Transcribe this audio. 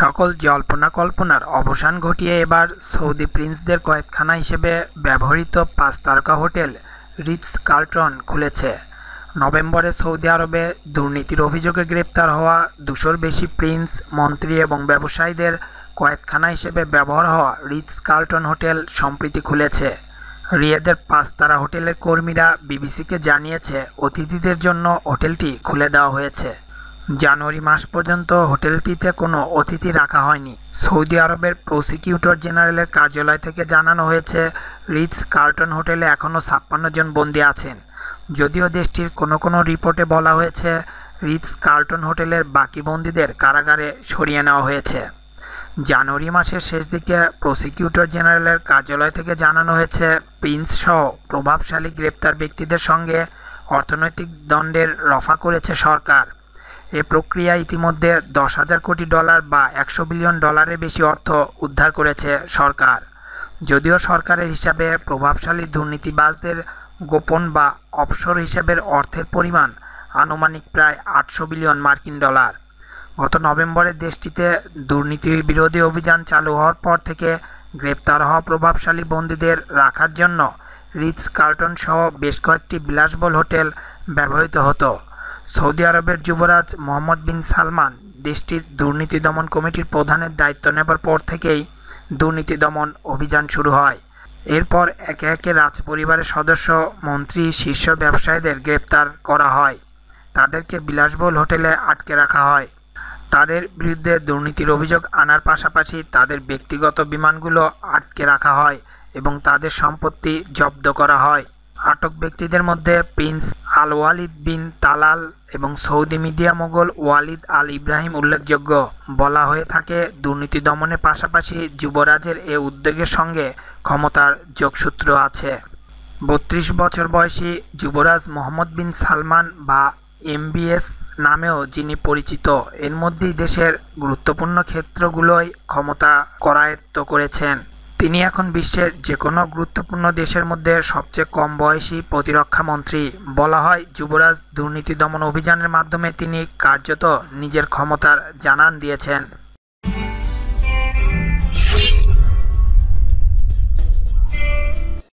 সকল জল্পনা কল্পনার অবসান ঘটিয়ে এবার সৌদি প্রিন্সদের কয়েকখানা হিসেবে ব্যবহৃত পাঁচ তারকা হোটেল রিটস কার্টন খুলেছে নভেম্বরে সৌদি আরবে দুর্নীতির অভিযোগে গ্রেপ্তার হওয়া দুশোর বেশি প্রিন্স মন্ত্রী এবং ব্যবসায়ীদের কয়েকখানা হিসেবে ব্যবহার হওয়া রিটস কার্টন হোটেল সম্প্রীতি খুলেছে রিয়াদের পাঁচতারা হোটেলের কর্মীরা বিবিসিকে জানিয়েছে অতিথিদের জন্য হোটেলটি খুলে দেওয়া হয়েছে জানুয়ারি মাস পর্যন্ত হোটেলটিতে কোনো অতিথি রাখা হয়নি সৌদি আরবের প্রসিকিউটর জেনারেলের কার্যালয় থেকে জানানো হয়েছে রিচ কার্টন হোটেলে এখনও ছাপ্পান্ন জন বন্দী আছেন যদিও দেশটির কোনো কোনো রিপোর্টে বলা হয়েছে রিচ কার্টন হোটেলের বাকি বন্দীদের কারাগারে সরিয়ে নেওয়া হয়েছে জানুয়ারি মাসের শেষ দিকে প্রসিকিউটর জেনারেলের কার্যালয় থেকে জানানো হয়েছে প্রিন্স সহ প্রভাবশালী গ্রেপ্তার ব্যক্তিদের সঙ্গে অর্থনৈতিক দণ্ডের রফা করেছে সরকার এ প্রক্রিয়া ইতিমধ্যে দশ হাজার কোটি ডলার বা একশো বিলিয়ন ডলারের বেশি অর্থ উদ্ধার করেছে সরকার যদিও সরকারের হিসাবে প্রভাবশালী দুর্নীতিবাজদের গোপন বা অফসর হিসাবের অর্থের পরিমাণ আনুমানিক প্রায় আটশো বিলিয়ন মার্কিন ডলার গত নভেম্বরে দেশটিতে দুর্নীতি বিরোধী অভিযান চালু হওয়ার পর থেকে গ্রেপ্তার হওয়া প্রভাবশালী বন্দীদের রাখার জন্য রিচ কার্টন সহ বেশ কয়েকটি বিলাসবল হোটেল ব্যবহৃত হতো সৌদি আরবের যুবরাজ মোহাম্মদ বিন সালমান দেশটির দুর্নীতি দমন কমিটির প্রধানের দায়িত্ব নেবার পর থেকেই দুর্নীতি দমন অভিযান শুরু হয় এরপর একে একে রাজ পরিবারের সদস্য মন্ত্রী শীর্ষ ব্যবসায়ীদের গ্রেপ্তার করা হয় তাদেরকে বিলাসবহুল হোটেলে আটকে রাখা হয় তাদের বিরুদ্ধে দুর্নীতির অভিযোগ আনার পাশাপাশি তাদের ব্যক্তিগত বিমানগুলো আটকে রাখা হয় এবং তাদের সম্পত্তি জব্দ করা হয় আটক ব্যক্তিদের মধ্যে prince Al Waleed bin Talal এবং Saudi media mogul Waleed Al Ibrahim উল্লেখযোগ্য বলা হয়ে থাকে দুর্নীতি দমনের পাশাপাশি যুবরাজের এ উদ্যোগের সঙ্গে ক্ষমতার যোগসূত্র আছে বত্রিশ বছর বয়সী যুবরাজ মোহাম্মদ বিন সালমান বা এমবিএস নামেও যিনি পরিচিত এর মধ্যেই দেশের গুরুত্বপূর্ণ ক্ষেত্রগুলোয় ক্ষমতা করায়ত্ত করেছেন তিনি এখন বিশ্বের যে কোনো গুরুত্বপূর্ণ দেশের মধ্যে সবচেয়ে কম বয়সী প্রতিরক্ষা মন্ত্রী বলা হয় যুবরাজ দুর্নীতি দমন অভিযানের মাধ্যমে তিনি কার্যত নিজের ক্ষমতার জানান দিয়েছেন